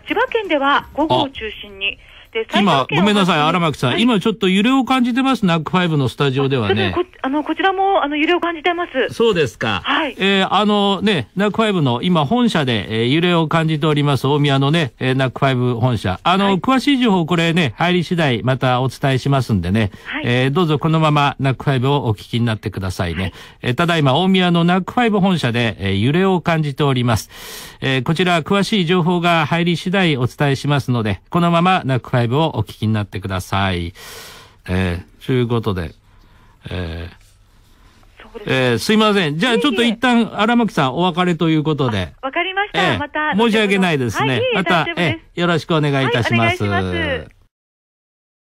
千葉県では午後を中心に、、今、ごめんなさい、荒牧さん、はい、今ちょっと揺れを感じてます、ナックファイブのスタジオではね。こあのこちらもあの揺れを感じてます。そうですか。はい。えー、あのね、ナックファイブの今、本社で、えー、揺れを感じております、大宮のね、えー、ナックファイブ本社。あの、はい、詳しい情報、これね、入り次第またお伝えしますんでね、はい、えー、どうぞこのままナックファイブをお聞きになってくださいね。はい、えー、ただいま、大宮のナックファイブ本社で、えー、揺れを感じております。えー、こちら、詳しい情報が入り次第お伝えしますので、このままナックファイブライブをお聞きになってください。えー、ということで、えーえー、すいません。じゃあ、ちょっと一旦、荒牧さん、お別れということで。わかりました。えー、また。申し訳ないですね。はい、また、えー、よろしくお願いいたします。はい